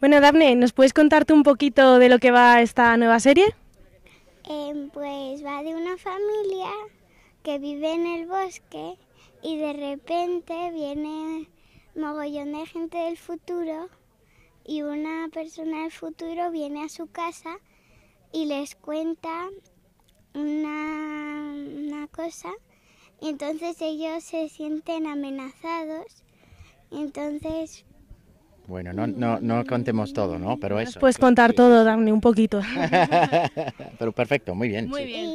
Bueno, Daphne, ¿nos puedes contarte un poquito de lo que va esta nueva serie? Em, pues va de una familia que vive en el bosque y de repente viene mogollón de gente del futuro y una persona del futuro viene a su casa y les cuenta una, una cosa y entonces ellos se sienten amenazados entonces bueno, no, no, no contemos todo, ¿no? Pero eso. Puedes pues, contar todo, Dani, un poquito. Pero perfecto, muy bien. Muy bien.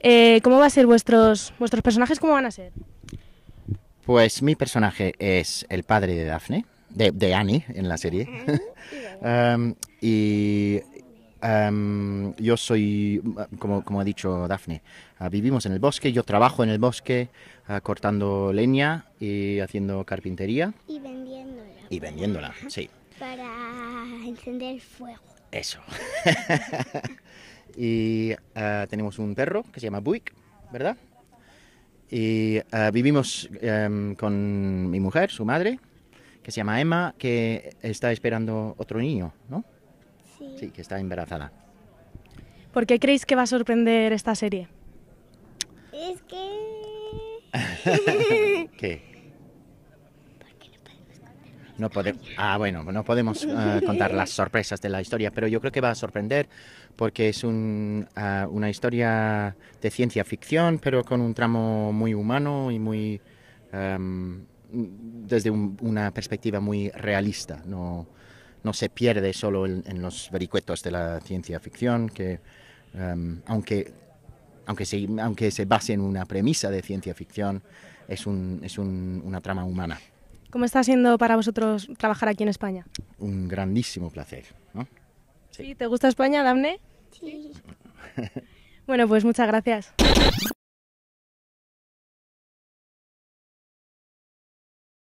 Eh, ¿Cómo va a ser vuestros, vuestros personajes? ¿Cómo van a ser? Pues mi personaje es el padre de Daphne, de, Annie en la serie. Em, y em, yo soy, como, como ha dicho Daphne, ah, vivimos en el bosque, yo trabajo en el bosque ah, cortando leña y haciendo carpintería. Y y vendiéndola, sí. Para encender el fuego. Eso. y eh, tenemos un perro que se llama Buick, ¿verdad? Y eh, vivimos em, con mi mujer, su madre, que se llama Emma, que está esperando otro niño, ¿no? Sí. Sí, que está embarazada. ¿Por qué creéis que va a sorprender esta serie? Es que... ¿Qué? No podemos, ah, bueno, no podemos eh, contar las sorpresas de la historia, pero yo creo que va a sorprender porque es eh, una historia de ciencia ficción, pero con un tramo muy humano y muy... Em, desde una perspectiva muy realista. No, se pierde solo en, los vericuetos de la ciencia ficción, que em, aunque, aunque, se, aunque se base en una premisa de ciencia ficción, es, un, es una trama humana. ¿Cómo está siendo para vosotros trabajar aquí en España? Un grandísimo placer. ¿no? Sí. ¿Te gusta España, Daphne? Sí. bueno, pues muchas gracias.